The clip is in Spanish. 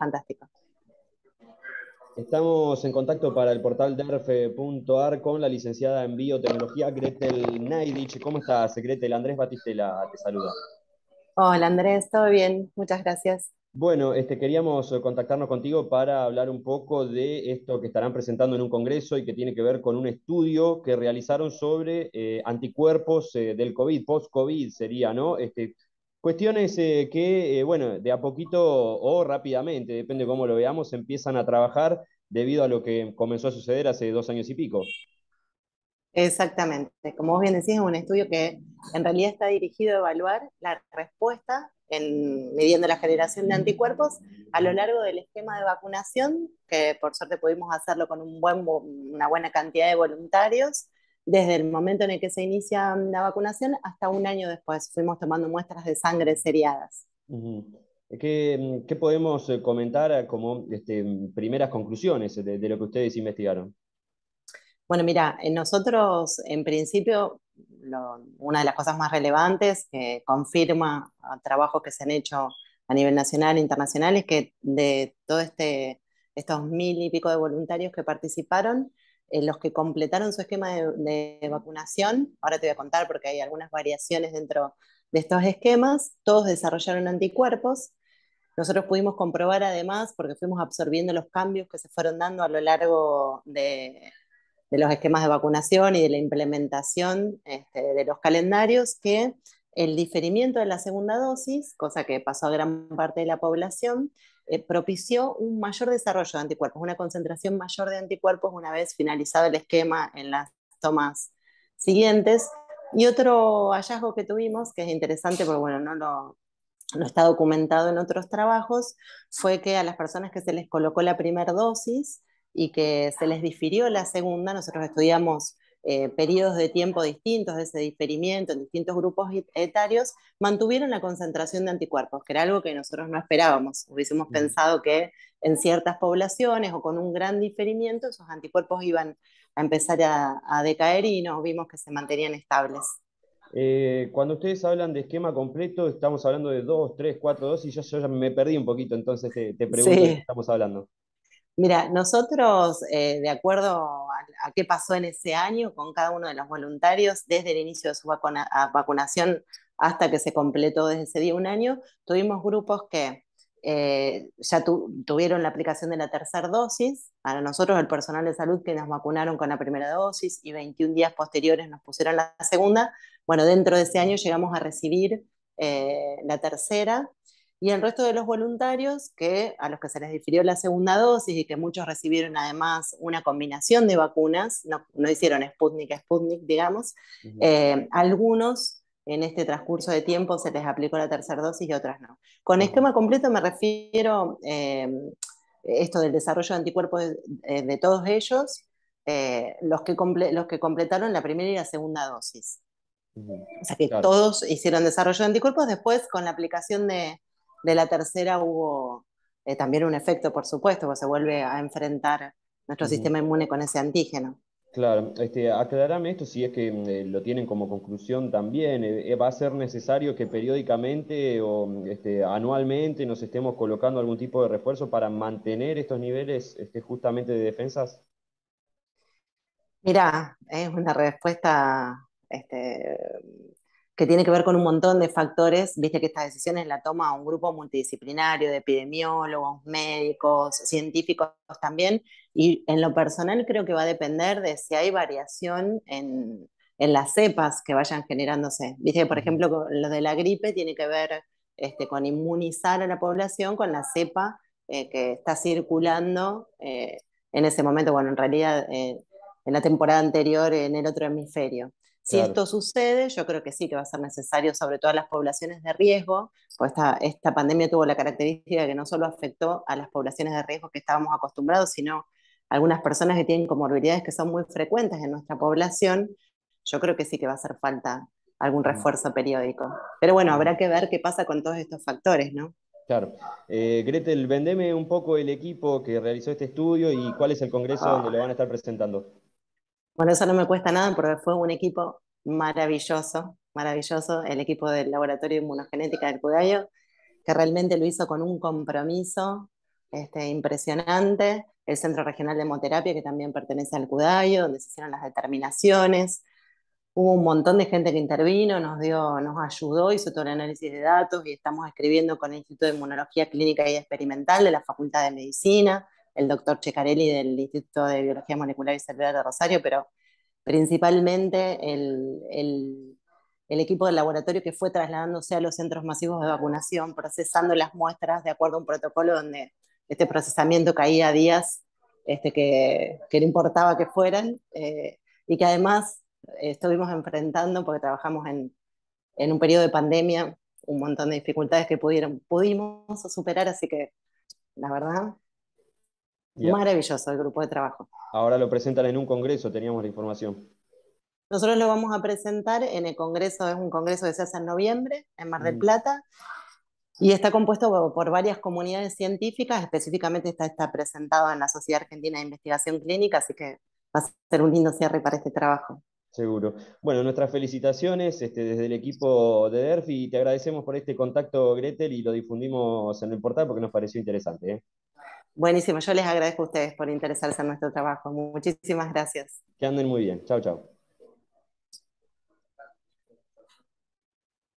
fantástico. Estamos en contacto para el portal derfe.ar con la licenciada en biotecnología Gretel Naidich. ¿Cómo estás, Gretel? Andrés Batistela te saluda. Hola, Andrés, todo bien, muchas gracias. Bueno, este, queríamos contactarnos contigo para hablar un poco de esto que estarán presentando en un congreso y que tiene que ver con un estudio que realizaron sobre eh, anticuerpos eh, del COVID, post-COVID sería, ¿no? Este, Cuestiones eh, que, eh, bueno, de a poquito o rápidamente, depende cómo lo veamos, empiezan a trabajar debido a lo que comenzó a suceder hace dos años y pico. Exactamente. Como vos bien decís, es un estudio que en realidad está dirigido a evaluar la respuesta midiendo la generación de anticuerpos a lo largo del esquema de vacunación, que por suerte pudimos hacerlo con una buena cantidad de voluntarios desde el momento en el que se inicia la vacunación hasta un año después. Fuimos tomando muestras de sangre seriadas. ¿Qué, podemos eh, comentar eh, como este, primeras conclusiones de, lo que ustedes investigaron? Bueno, mira, eh, nosotros en principio, una de las cosas más relevantes que confirma trabajos que se han hecho a nivel nacional e internacional es que de todos este, estos mil y pico de voluntarios que participaron, eh, los que completaron su esquema de, vacunación, ahora te voy a contar porque hay algunas variaciones dentro de estos esquemas, todos desarrollaron anticuerpos. Nosotros pudimos comprobar además, porque fuimos absorbiendo los cambios que se fueron dando a lo largo de, los esquemas de vacunación y de la implementación este, de los calendarios, que el diferimiento de la segunda dosis, cosa que pasó a gran parte de la población, eh, propició un mayor desarrollo de anticuerpos, una concentración mayor de anticuerpos una vez finalizado el esquema en las tomas siguientes. Y otro hallazgo que tuvimos, que es interesante porque bueno, no, no está documentado en otros trabajos, fue que a las personas que se les colocó la primera dosis y que se les difirió la segunda, nosotros estudiamos eh, periodos de tiempo distintos de ese diferimiento en distintos grupos etarios, mantuvieron la concentración de anticuerpos, que era algo que nosotros no esperábamos. Hubiésemos pensado que en ciertas poblaciones o con un gran diferimiento esos anticuerpos iban a empezar a, decaer y nos vimos que se mantenían estables. Eh, cuando ustedes hablan de esquema completo, estamos hablando de dos tres cuatro 2 y yo, ya me perdí un poquito, entonces te, te pregunto de qué estamos hablando. Mira, nosotros, eh, de acuerdo a, qué pasó en ese año con cada uno de los voluntarios, desde el inicio de su vacunación hasta que se completó desde ese día un año, tuvimos grupos que eh, ya tuvieron la aplicación de la tercera dosis. para nosotros, el personal de salud que nos vacunaron con la primera dosis y 21 días posteriores nos pusieron la segunda, bueno, dentro de ese año llegamos a recibir eh, la tercera y el resto de los voluntarios que a los que se les difirió la segunda dosis y que muchos recibieron además una combinación de vacunas, no, hicieron Sputnik Sputnik, digamos, eh, algunos en este transcurso de tiempo se les aplicó la tercera dosis y otras no. Con esquema completo me refiero eh, esto del desarrollo de anticuerpos eh, de, todos ellos, eh, los, que los que completaron la primera y la segunda dosis. O sea que todos hicieron desarrollo de anticuerpos después con la aplicación de, de la tercera hubo eh, también un efecto, por supuesto, porque se vuelve a enfrentar nuestro sistema inmune con ese antígeno. Claro, este, aclarame esto si es que mm, eh, lo tienen como conclusión también. Eh, ¿Va a ser necesario que periódicamente o mm, este, anualmente nos estemos colocando algún tipo de refuerzo para mantener estos niveles este, justamente de defensas? Mira, es una respuesta este, que tiene que ver con un montón de factores, viste que estas decisiones la toma un grupo multidisciplinario de epidemiólogos, médicos, científicos también, y en lo personal creo que va a depender de si hay variación en, en las cepas que vayan generándose. Viste por ejemplo, lo de la gripe tiene que ver este, con inmunizar a la población con la cepa eh, que está circulando eh, en ese momento, bueno, en realidad eh, en la temporada anterior en el otro hemisferio. Si esto sucede, yo creo que sí que va a ser necesario, sobre todo a las poblaciones de riesgo, porque esta, pandemia tuvo la característica de que no solo afectó a las poblaciones de riesgo que estábamos acostumbrados, sino a algunas personas que tienen comorbilidades que son muy frecuentes en nuestra población, yo creo que sí que va a hacer falta algún refuerzo periódico. Pero bueno, habrá que ver qué pasa con todos estos factores, ¿no? Claro. Eh, Gretel, vendeme un poco el equipo que realizó este estudio y cuál es el congreso ah. donde lo van a estar presentando. Bueno, eso no me cuesta nada porque fue un equipo maravilloso, maravilloso, el equipo del Laboratorio de Inmunogenética del Cudayo, que realmente lo hizo con un compromiso este, impresionante. El Centro Regional de Hemoterapia, que también pertenece al Cudayo, donde se hicieron las determinaciones. Hubo un montón de gente que intervino, nos, dio, nos ayudó, hizo todo el análisis de datos y estamos escribiendo con el Instituto de Inmunología Clínica y Experimental de la Facultad de Medicina el doctor Checarelli del Instituto de Biología Molecular y Celular de Rosario, pero principalmente el, el, equipo del laboratorio que fue trasladándose a los centros masivos de vacunación, procesando las muestras de acuerdo a un protocolo donde este procesamiento caía días este, que, que importaba que fueran, eh, y que además estuvimos enfrentando, porque trabajamos en, en, un periodo de pandemia, un montón de dificultades que pudieron, pudimos superar, así que la verdad, Maravilloso el grupo de trabajo. Ahora lo presentan en un congreso, teníamos la información. Nosotros lo vamos a presentar en el congreso, es un congreso que se hace en noviembre en Mar del mm. Plata y está compuesto por varias comunidades científicas, específicamente está, está presentado en la Sociedad Argentina de Investigación Clínica, así que va a ser un lindo cierre para este trabajo. Seguro. Bueno, nuestras felicitaciones este, desde el equipo de DERF y te agradecemos por este contacto, Gretel, y lo difundimos en el portal porque nos pareció interesante. ¿eh? Buenísimo, yo les agradezco a ustedes por interesarse en nuestro trabajo. Muchísimas gracias. Que anden muy bien. Chao, chao.